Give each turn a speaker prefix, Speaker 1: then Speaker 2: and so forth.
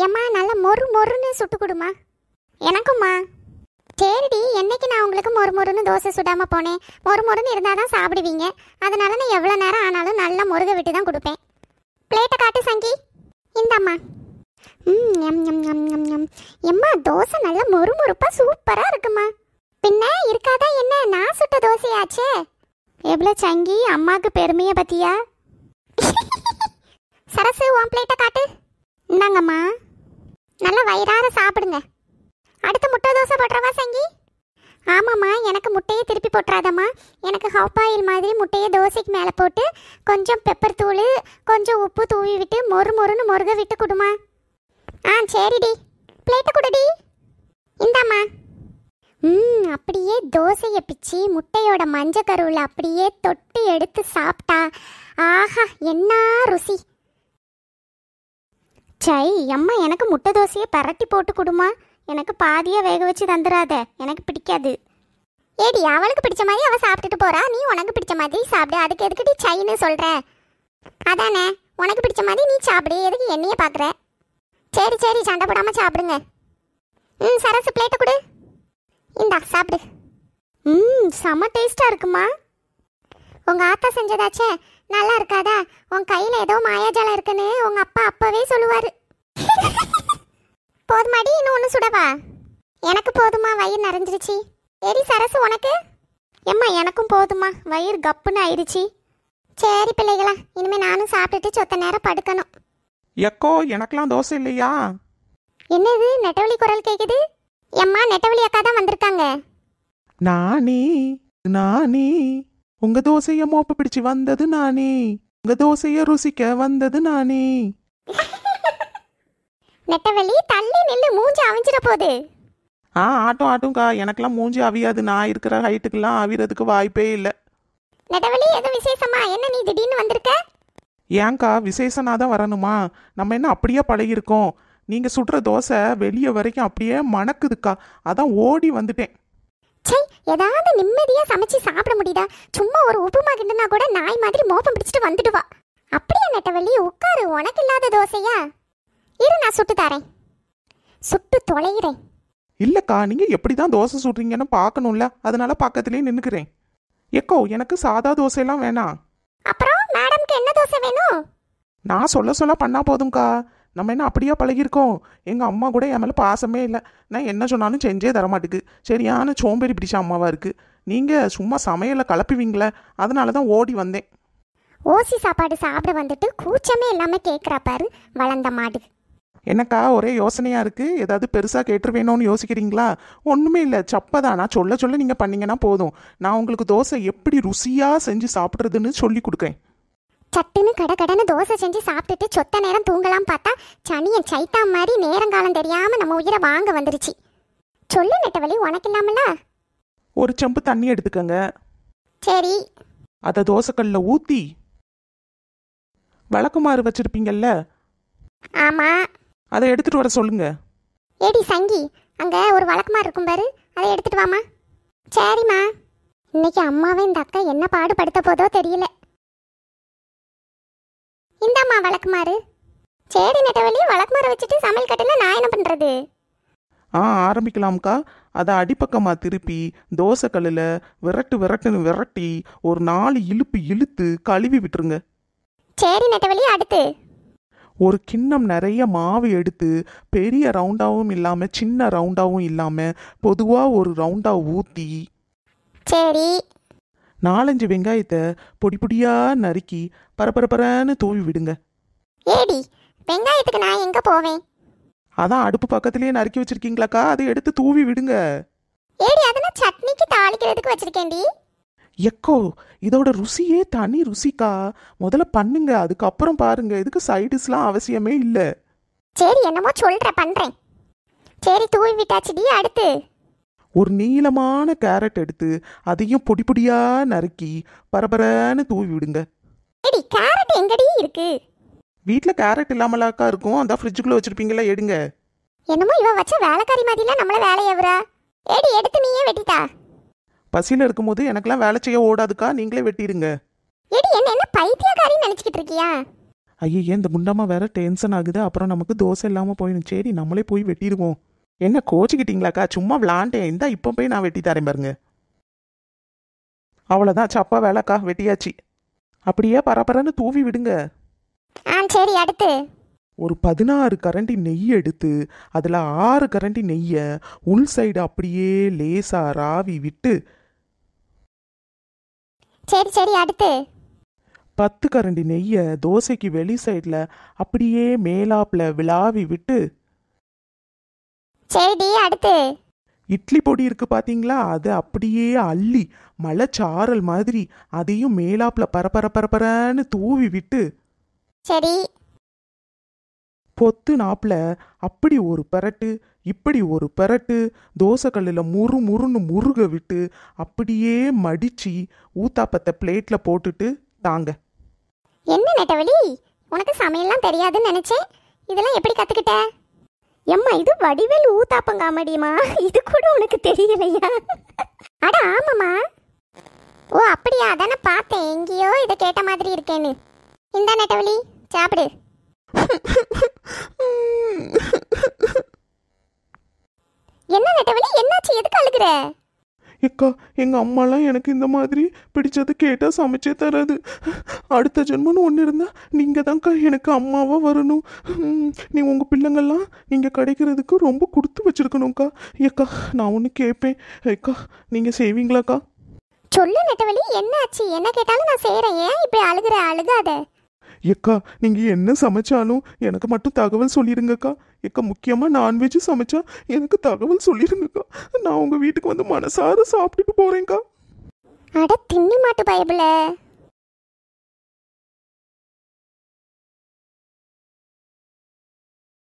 Speaker 1: ஏம்மா நல்லா மொறு மொறுன்னு சுட்டு கொடுமா எனக்கும்மா சரிடி என்னைக்கு நான் உங்களுக்கு மொறு மொறுன்னு தோசை சுடாமல் போனேன் மொறு மொறுன்னு இருந்தால் தான் சாப்பிடுவீங்க அதனால நான் எவ்வளோ நேரம் ஆனாலும் நல்லா முருக விட்டு தான் கொடுப்பேன் பிளேட்டை காட்டு சங்கி இந்தாம்மா ம் எம் எம் எம் எம் எம் எம்மா தோசை நல்லா மொறு மொறுப்பாக சூப்பராக இருக்குமா பின்ன இருக்காதா என்ன நான் சுட்ட தோசையாச்சே எவ்வளோ சங்கி அம்மாவுக்கு பெருமையை பற்றியா சரசு உன் பிளேட்டை காட்டு இந்தாங்கம்மா நல்லா வயிறார சாப்பிடுங்க அடுத்து முட்டை தோசை போட்டுறவா சங்கி ஆமாம்மா எனக்கு முட்டையை திருப்பி போட்டுறாதம்மா எனக்கு ஹாஃப் ஆயில் மாதிரி முட்டையை தோசைக்கு மேலே போட்டு கொஞ்சம் பெப்பர் தூள் கொஞ்சம் உப்பு தூவி விட்டு மொறு மொறுன்னு முருக விட்டு கொடுமா ஆ சரிடி பிளேட்டு கொடுடி இந்தாம்மா ம் அப்படியே தோசையை பிச்சு முட்டையோட மஞ்சள் கருவில் அப்படியே தொட்டு எடுத்து சாப்பிட்டா ஆஹா என்ன ருசி சை அம்மா எனக்கு முட்டை தோசையை பரட்டி போட்டு கொடுமா எனக்கு பாதியாக வேக வச்சு தந்துடாத எனக்கு பிடிக்காது ஏடி அவளுக்கு பிடிச்ச மாதிரி அவள் சாப்பிட்டுட்டு போறா நீ உனக்கு பிடிச்ச மாதிரி சாப்பிடு அதுக்கு எதுக்கு நீ சைன்னு சொல்கிற அதானே உனக்கு பிடிச்ச மாதிரி நீ சாப்பிடு எதுக்கு என்னையே பார்க்குற சரி சரி சண்டை போடாமல் சாப்பிடுங்க ம் சரசு பிளேட்டை கொடு இந்தா சாப்பிடு ம் செம டேஸ்ட்டாக இருக்குமா உங்கள் ஆத்தா செஞ்சதாச்சே நல்லா இருக்காதா உன் கையில் ஏதோ மாயாஜாலம் இருக்குன்னு உங்கள் அப்பா அப்போவே சொல்லுவார் போதுமாடி இன்னும் ஒன்று சுடவா எனக்கு போதுமா வயிறு நிறைஞ்சிருச்சு எரி சரசு உனக்கு எம்மா எனக்கும் போதுமா வயிறு கப்புன்னு ஆயிடுச்சு சரி பிள்ளைகளா இனிமே நானும் சாப்பிட்டுட்டு சொத்த நேரம் படுக்கணும்
Speaker 2: எக்கோ எனக்கெல்லாம் தோசை இல்லையா
Speaker 1: என்னது நெட்டவழி குரல் கேக்குது எம்மா நெட்டவழி அக்கா தான்
Speaker 2: வந்திருக்காங்க நானே நானே உங்க தோசைய மோப்ப பிடிச்சு வந்தது நானே உங்க தோசைய ருசிக்க வந்தது நானே
Speaker 1: நெட்டவள்ளி தள்ளி நில்லு மூஞ்சி அவிஞ்சிட போகுது
Speaker 2: ஆ ஆட்டும் ஆட்டும்க்கா எனக்கெல்லாம் மூஞ்சி அவியாது நான் இருக்கிற ஹைட்டுக்கெல்லாம் அவிறதுக்கு வாய்ப்பே இல்லை
Speaker 1: நெட்டவள்ளி எது விசேஷமா என்ன நீ திடீர்னு வந்திருக்க
Speaker 2: ஏங்க்கா விசேஷனாக தான் வரணுமா நம்ம என்ன அப்படியே பழகிருக்கோம் நீங்கள் சுடுற தோசை வெளியே வரைக்கும் அப்படியே மணக்குதுக்கா அதான் ஓடி வந்துட்டேன் சை ஏதாவது நிம்மதியாக சமைச்சு சாப்பிட முடியுதா சும்மா ஒரு உப்புமா கிண்டுனா கூட
Speaker 1: நாய் மாதிரி மோப்பம் பிடிச்சிட்டு வந்துடுவா அப்படியா நெட்டவள்ளி உட்காரு உனக்கு இல்லாத தோசையா
Speaker 2: இரு நான் சுட்டு தரேன் சுட்டு தொலைகிறேன் இல்லக்கா நீங்க எப்படி தான் தோசை சுடுறீங்கன்னு பாக்கணும்ல அதனால பக்கத்துலயே நின்னுக்கிறேன் எக்கோ எனக்கு சாதா தோசையெல்லாம் வேணாம் அப்புறம் மேடம்க்கு என்ன தோசை வேணும் நான் சொல்ல சொல்ல பண்ணா போதும்க்கா நம்ம என்ன அப்படியே பழகிருக்கோம் எங்கள் அம்மா கூட என் மேலே பாசமே இல்லை நான் என்ன சொன்னாலும் செஞ்சே தரமாட்டுக்கு சரியான சோம்பேறி பிடிச்ச அம்மாவாக இருக்குது நீங்கள் சும்மா சமையலை கலப்புவீங்களே அதனால தான் ஓடி வந்தேன் ஓசி சாப்பாடு சாப்பிட வந்துட்டு கூச்சமே இல்லாமல் கேட்குறா பாரு வளர்ந்த மாடு என்னக்கா ஒரே யோசனையாக இருக்குது ஏதாவது பெருசாக வேணும்னு யோசிக்கிறீங்களா ஒன்றுமே இல்லை சப்பை தான் நான் சொல்ல சொல்ல நீங்கள் பண்ணிங்கன்னா போதும் நான் உங்களுக்கு தோசை எப்படி ருசியாக செஞ்சு சாப்பிட்றதுன்னு சொல்லி கொடுக்கேன் சட்டுன்னு கடை கடன்னு தோசை செஞ்சு சாப்பிட்டுட்டு சொத்த நேரம் தூங்கலாம் பார்த்தா
Speaker 1: சனியன் சைத்தா மாதிரி நேரங்காலம் தெரியாமல் நம்ம உயிரை வாங்க வந்துருச்சு சொல்லு நெட்டவழி உனக்கு
Speaker 2: இல்லாமல ஒரு செம்பு தண்ணி எடுத்துக்கங்க சரி அதை தோசைக்கல்ல ஊற்றி வழக்குமாறு வச்சுருப்பீங்கல்ல ஆமாம் அதை எடுத்துட்டு வர சொல்லுங்க ஏடி சங்கி அங்க ஒரு வழக்கமா இருக்கும் பாரு அதை
Speaker 1: எடுத்துட்டு வாமா சரிம்மா இன்னைக்கு அம்மாவே இந்த அக்கா என்ன பாடுபடுத்த போதோ தெரியல இந்தாம்மா வழக்குமாறு சரி நெட்டவழி வழக்குமாறு வச்சுட்டு சமையல் கட்டில் நான் என்ன பண்றது
Speaker 2: ஆ ஆரம்பிக்கலாம்க்கா அதை அடிப்பக்கமாக திருப்பி தோசைக்கல்லில் விரட்டு விரட்டுன்னு விரட்டி ஒரு நாலு இழுப்பு இழுத்து கழுவி விட்டுருங்க சரி நெட்டவழி அடுத்து ஒரு கிண்ணம் நிறைய மாவு எடுத்து பெரிய ரவுண்டாகவும் இல்லாமல் சின்ன ரவுண்டாகவும் இல்லாமல் பொதுவாக ஒரு ரவுண்டாக ஊற்றி சரி நாலஞ்சு வெங்காயத்தை பொடி பொடியாக நறுக்கி பரபரப்பரன்னு தூவி விடுங்க ஏடி
Speaker 1: வெங்காயத்துக்கு நான்
Speaker 2: எங்கே போவேன் அதான் அடுப்பு பக்கத்துலேயே நறுக்கி வச்சிருக்கீங்களாக்கா அதை எடுத்து தூவி விடுங்க
Speaker 1: ஏடி அதெல்லாம் சட்னிக்கு தாளிக்கிறதுக்கு வச்சிருக்கேன்டி
Speaker 2: எக்கோ இதோட ருசியே தனி ருசிக்கா முதல்ல பண்ணுங்க அதுக்கப்புறம் பாருங்க இதுக்கு சைடிஸ்லாம் அவசியமே இல்லை சரி என்னமோ சொல்ற பண்றேன் சரி தூவி டி அடுத்து ஒரு நீளமான கேரட் எடுத்து அதையும் பொடி பொடியா நறுக்கி பரபரன்னு தூவி விடுங்க எடி கேரட் எங்கடி இருக்கு வீட்டில் கேரட் இல்லாமலாக்கா இருக்கும் அந்த ஃப்ரிட்ஜுக்குள்ளே வச்சிருப்பீங்களா எடுங்க என்னமோ இவ வச்ச வேலைக்காரி மாதிரிலாம் நம்மள வேலையவரா ஏடி
Speaker 1: எடுத்து நீயே வெட்டிட்டா
Speaker 2: பசியில் இருக்கும்போது எனக்கெல்லாம் வேலை செய்ய ஓடாதுக்கா நீங்களே வெட்டிடுங்க ஐயே இந்த குண்டாமா வேற டென்ஷன் ஆகுது அப்புறம் நமக்கு தோசை இல்லாமல் போயிடும் சரி நம்மளே போய் வெட்டிடுவோம் என்ன கோச்சிக்கிட்டீங்களாக்கா சும்மா விளாண்டேன் இந்தா இப்போ போய் நான் வெட்டி தரேன் பாருங்க அவ்வளோதான் சப்பா வேலைக்கா வெட்டியாச்சு அப்படியே பரபரன்னு தூவி விடுங்க ஆ சரி அடுத்து ஒரு பதினாறு கரண்டி நெய் எடுத்து அதில் ஆறு கரண்டி நெய்யை உள் சைடு அப்படியே லேசாக ராவி விட்டு சரி சரி அடுத்து பத்து கரண்டி நெய்யை தோசைக்கு வெளி சைடில் அப்படியே மேலாப்பில் விழாவி விட்டு சரி அடுத்து இட்லி பொடி இருக்கு பாத்தீங்களா அது அப்படியே அள்ளி மலைச்சாரல் மாதிரி அதையும் மேலாப்பில் பரபர பரபரன்னு தூவி விட்டு சரி பொத்து நாப்பில் அப்படி ஒரு பெரட்டு இப்படி ஒரு பெரட்டு தோசைக்கல்லில் முறு முறுன்னு முருக விட்டு அப்படியே மடித்து ஊத்தாப்பத்தை பிளேட்டில் போட்டுட்டு தாங்க
Speaker 1: என்ன நெட்டவழி உனக்கு சமையல்லாம் தெரியாதுன்னு நினச்சேன் இதெல்லாம் எப்படி கற்றுக்கிட்ட எம்மா இது வடிவேல் ஊத்தாப்பங்கா முடியுமா இது கூட உனக்கு தெரியலையா அட ஆமாம்மா ஓ அப்படியா அதானே பார்த்தேன் எங்கேயோ இதை கேட்ட மாதிரி இருக்கேன்னு இந்த நெட்டவழி சாப்பிடு என்ன நெட்டவழி என்னாச்சு எதுக்கு அழுகுற
Speaker 2: ஏக்கா எங்கள் அம்மாலாம் எனக்கு இந்த மாதிரி பிடிச்சது கேட்டால் சமைச்சே தராது அடுத்த ஜென்மன்னு ஒன்று இருந்தால் நீங்கள் தான்க்கா எனக்கு அம்மாவாக வரணும் நீ உங்கள் பிள்ளைங்கள்லாம் நீங்கள் கிடைக்கிறதுக்கு ரொம்ப கொடுத்து வச்சிருக்கணும்க்கா ஏக்கா நான் ஒன்று கேட்பேன் ஏக்கா நீங்கள் செய்வீங்களாக்கா சொல்லு நெட்டவழி என்ன ஆச்சு என்ன கேட்டாலும் நான் செய்யறேன்
Speaker 1: ஏன் இப்படி அழுகுற அழுகாத
Speaker 2: ஏக்கா நீங்கள் என்ன சமைச்சாலும் எனக்கு மட்டும் தகவல் சொல்லிடுங்கக்கா ஏக்கா முக்கியமாக நான்வெஜ் சமைச்சா எனக்கு தகவல் சொல்லிடுங்கக்கா நான் உங்கள் வீட்டுக்கு வந்து மனசார சாப்பிட்டுட்டு போகிறேன்க்கா அட தின்னி மாட்டு